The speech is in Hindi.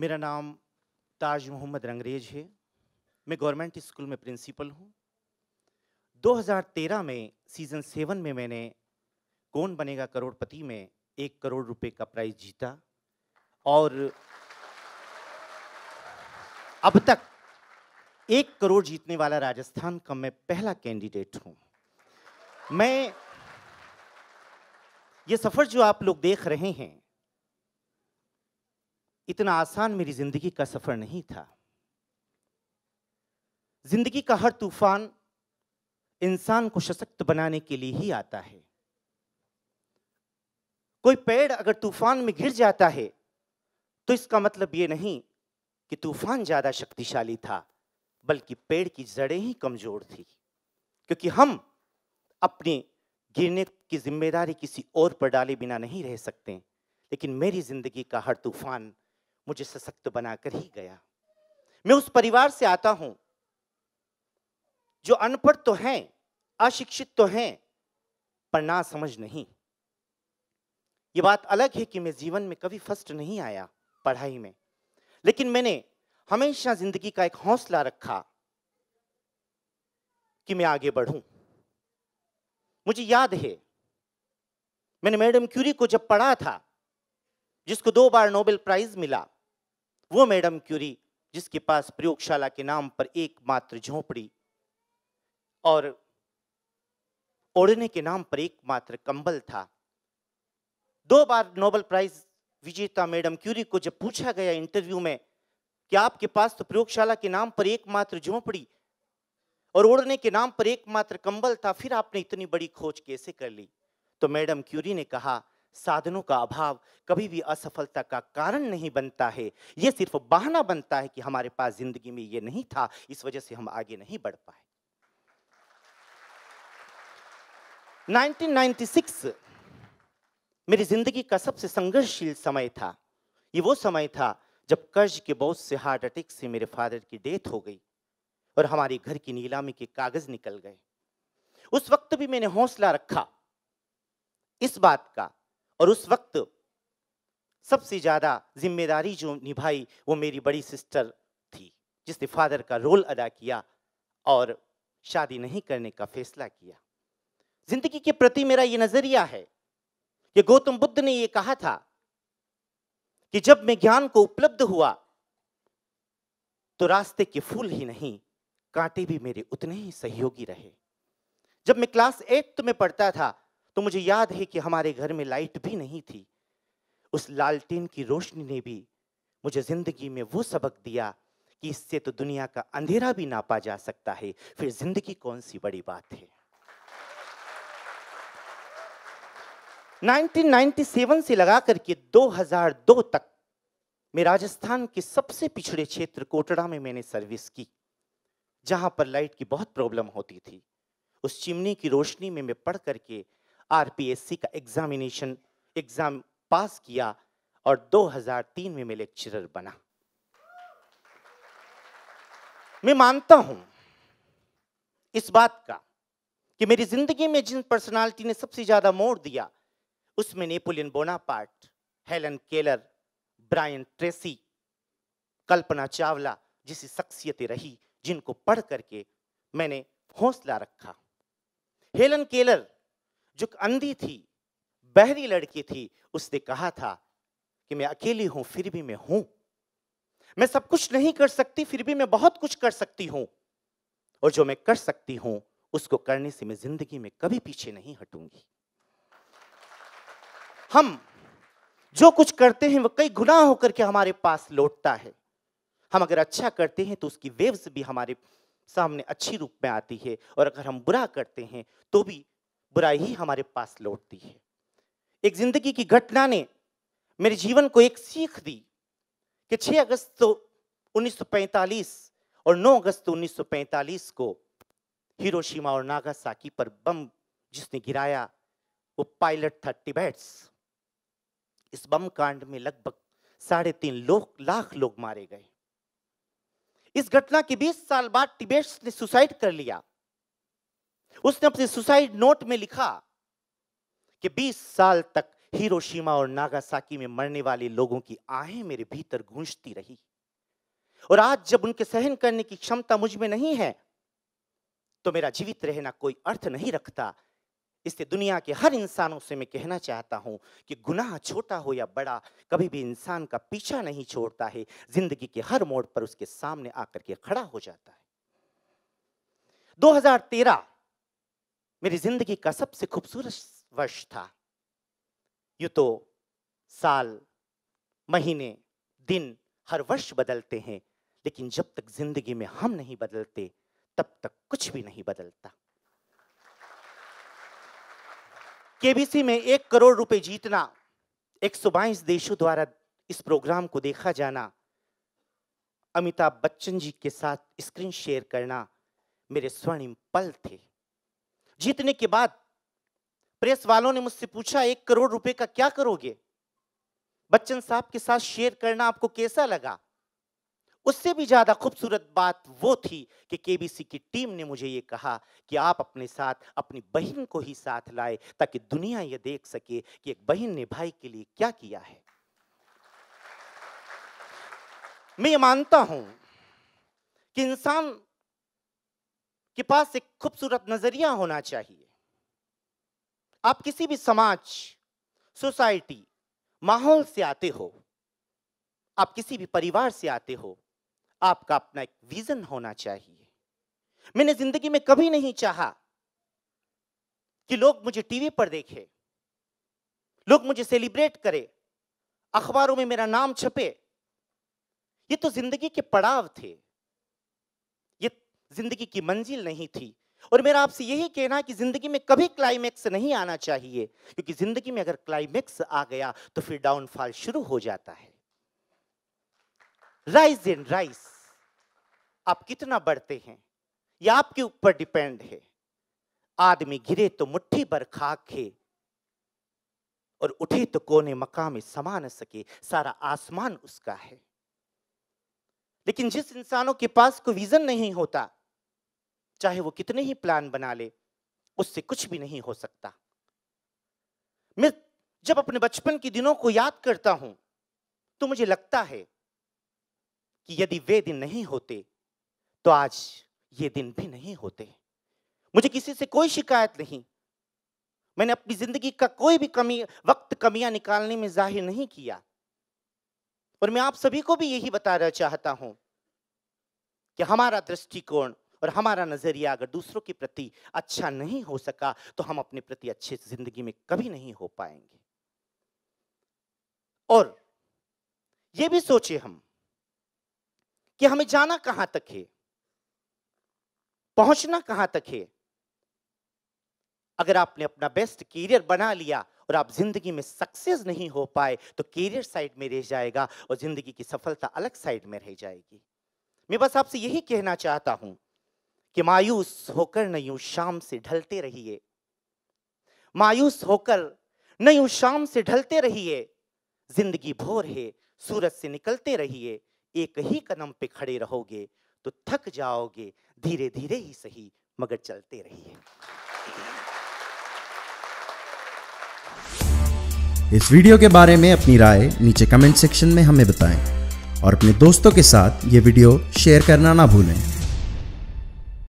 मेरा नाम ताज मोहम्मद रंगरेज है मैं गवर्नमेंट स्कूल में प्रिंसिपल हूँ 2013 में सीज़न सेवन में मैंने कौन बनेगा करोड़पति में एक करोड़ रुपए का प्राइज जीता और अब तक एक करोड़ जीतने वाला राजस्थान का मैं पहला कैंडिडेट हूँ मैं ये सफ़र जो आप लोग देख रहे हैं इतना आसान मेरी जिंदगी का सफर नहीं था जिंदगी का हर तूफान इंसान को सशक्त बनाने के लिए ही आता है कोई पेड़ अगर तूफान में घिर जाता है तो इसका मतलब ये नहीं कि तूफान ज्यादा शक्तिशाली था बल्कि पेड़ की जड़ें ही कमजोर थी क्योंकि हम अपने गिरने की जिम्मेदारी किसी और पर डाले बिना नहीं रह सकते लेकिन मेरी जिंदगी का हर तूफान मुझे सशक्त बनाकर ही गया मैं उस परिवार से आता हूं जो अनपढ़ तो हैं अशिक्षित तो हैं पर ना समझ नहीं ये बात अलग है कि मैं जीवन में कभी फर्स्ट नहीं आया पढ़ाई में लेकिन मैंने हमेशा जिंदगी का एक हौसला रखा कि मैं आगे बढ़ूं मुझे याद है मैंने मैडम क्यूरी को जब पढ़ा था जिसको दो बार नोबेल प्राइज मिला वो मैडम क्यूरी जिसके पास प्रयोगशाला के नाम पर एकमात्र झोपड़ी और ओढ़ने के नाम पर एकमात्र कंबल था दो बार नोबेल प्राइज विजेता मैडम क्यूरी को जब पूछा गया इंटरव्यू में कि आपके पास तो प्रयोगशाला के नाम पर एकमात्र झोपड़ी और ओढ़ने के नाम पर एकमात्र कंबल था फिर आपने इतनी बड़ी खोज कैसे कर ली तो मैडम क्यूरी ने कहा साधनों का अभाव कभी भी असफलता का कारण नहीं बनता है ये सिर्फ बहाना बनता है कि हमारे पास जिंदगी में ये नहीं था इस वजह से हम आगे नहीं बढ़ पाए 1996 मेरी जिंदगी का सबसे संघर्षशील समय था ये वो समय था जब कर्ज के बहुत से हार्ट अटैक से मेरे फादर की डेथ हो गई और हमारे घर की नीलामी के कागज निकल गए उस वक्त भी मैंने हौसला रखा इस बात का और उस वक्त सबसे ज़्यादा जिम्मेदारी जो निभाई वो मेरी बड़ी सिस्टर थी जिसने फादर का रोल अदा किया और शादी नहीं करने का फैसला किया जिंदगी के प्रति मेरा ये नज़रिया है कि गौतम बुद्ध ने ये कहा था कि जब मैं ज्ञान को उपलब्ध हुआ तो रास्ते के फूल ही नहीं कांटे भी मेरे उतने ही सहयोगी रहे जब मैं क्लास एट्थ में पढ़ता था तो मुझे याद है कि हमारे घर में लाइट भी नहीं थी उस लालटेन की रोशनी ने भी मुझे ज़िंदगी में वो सबक दिया कि इससे तो दुनिया का अंधेरा भी नापा जा सकता है फिर ज़िंदगी कौन सी बड़ी बात है 1997 से लगा करके 2002 तक मैं राजस्थान के सबसे पिछड़े क्षेत्र कोटड़ा में मैंने सर्विस की जहां पर लाइट की बहुत प्रॉब्लम होती थी उस चिमनी की रोशनी में मैं पढ़ करके आरपीएससी का एग्जामिनेशन एग्जाम पास किया और 2003 में मैं लेक्चरर बना मैं मानता हूं इस बात का कि मेरी जिंदगी में जिन पर्सनालिटी ने सबसे ज्यादा मोड़ दिया उसमें Napoleon Bonaparte Helen Keller Brian Tracy Kalpana Chawla जैसी शख्सियतें रही जिनको पढ़ करके मैंने हौसला रखा हेलन केलर जो अंधी थी बहरी लड़की थी उसने कहा था कि मैं अकेली हूं फिर भी मैं हूं मैं सब कुछ नहीं कर सकती फिर भी मैं बहुत कुछ कर सकती हूं और जो मैं कर सकती हूं उसको करने से मैं जिंदगी में कभी पीछे नहीं हटूंगी हम जो कुछ करते हैं वो कई गुना होकर के हमारे पास लौटता है हम अगर अच्छा करते हैं तो उसकी वेव्स भी हमारे सामने अच्छी रूप में आती है और अगर हम बुरा करते हैं तो भी बुराई ही हमारे पास लौटती है एक जिंदगी की घटना ने मेरे जीवन को एक सीख दी कि 6 अगस्त 1945 और 9 अगस्त 1945 को हिरोशिमा और नागासाकी पर बम जिसने गिराया वो पायलट था टिबेट्स इस बम कांड में लगभग साढ़े तीन लाख लोग मारे गए इस घटना के 20 साल बाद टिबेट्स ने सुसाइड कर लिया उसने अपने सुसाइड नोट में लिखा कि 20 साल तक हिरोशिमा और नागासाकी में मरने वाले लोगों की आहें मेरे भीतर गूंजती रही और आज जब उनके सहन करने की क्षमता मुझ में नहीं है तो मेरा जीवित रहना कोई अर्थ नहीं रखता इसलिए दुनिया के हर इंसानों से मैं कहना चाहता हूं कि गुनाह छोटा हो या बड़ा कभी भी इंसान का पीछा नहीं छोड़ता है जिंदगी के हर मोड़ पर उसके सामने आकर के खड़ा हो जाता है 2013 मेरी जिंदगी का सबसे खूबसूरत वर्ष था यू तो साल महीने दिन हर वर्ष बदलते हैं लेकिन जब तक जिंदगी में हम नहीं बदलते तब तक कुछ भी नहीं बदलता केबीसी में एक करोड़ रुपए जीतना एक देशों द्वारा इस प्रोग्राम को देखा जाना अमिताभ बच्चन जी के साथ स्क्रीन शेयर करना मेरे स्वर्णिम पल थे जीतने के बाद प्रेस वालों ने मुझसे पूछा एक करोड़ रुपए का क्या करोगे बच्चन साहब के साथ शेयर करना आपको कैसा लगा उससे भी ज्यादा खूबसूरत बात वो थी कि केबीसी की टीम ने मुझे ये कहा कि आप अपने साथ अपनी बहन को ही साथ लाए ताकि दुनिया ये देख सके कि एक बहन ने भाई के लिए क्या किया है मैं ये मानता हूं कि इंसान के पास एक खूबसूरत नजरिया होना चाहिए आप किसी भी समाज सोसाइटी माहौल से आते हो आप किसी भी परिवार से आते हो आपका अपना एक विजन होना चाहिए मैंने जिंदगी में कभी नहीं चाहा कि लोग मुझे टीवी पर देखें लोग मुझे सेलिब्रेट करें अखबारों में मेरा नाम छपे ये तो जिंदगी के पड़ाव थे जिंदगी की मंजिल नहीं थी और मेरा आपसे यही कहना है कि जिंदगी में कभी क्लाइमैक्स नहीं आना चाहिए क्योंकि जिंदगी में अगर क्लाइमैक्स आ गया तो फिर डाउनफॉल शुरू हो जाता है राइज एंड राइस आप कितना बढ़ते हैं यह आपके ऊपर डिपेंड है आदमी गिरे तो मुट्ठी भर खाक और उठे तो कोने मका में समा न सके सारा आसमान उसका है लेकिन जिस इंसानों के पास कोई विजन नहीं होता चाहे वो कितने ही प्लान बना ले उससे कुछ भी नहीं हो सकता मैं जब अपने बचपन के दिनों को याद करता हूं तो मुझे लगता है कि यदि वे दिन नहीं होते तो आज ये दिन भी नहीं होते मुझे किसी से कोई शिकायत नहीं मैंने अपनी जिंदगी का कोई भी कमी वक्त कमियां निकालने में जाहिर नहीं किया और मैं आप सभी को भी यही बताना चाहता हूं कि हमारा दृष्टिकोण और हमारा नज़रिया अगर दूसरों के प्रति अच्छा नहीं हो सका तो हम अपने प्रति अच्छे जिंदगी में कभी नहीं हो पाएंगे और ये भी सोचे हम कि हमें जाना कहां तक है पहुंचना कहां तक है अगर आपने अपना बेस्ट करियर बना लिया और आप जिंदगी में सक्सेस नहीं हो पाए तो करियर साइड में रह जाएगा और जिंदगी की सफलता अलग साइड में रह जाएगी मैं बस आपसे यही कहना चाहता हूं कि मायूस होकर न यूं शाम से ढलते रहिए मायूस होकर न यूं शाम से ढलते रहिए जिंदगी भोर है सूरज से निकलते रहिए एक ही कदम पे खड़े रहोगे तो थक जाओगे धीरे धीरे ही सही मगर चलते रहिए इस वीडियो के बारे में अपनी राय नीचे कमेंट सेक्शन में हमें बताएं और अपने दोस्तों के साथ ये वीडियो शेयर करना ना भूलें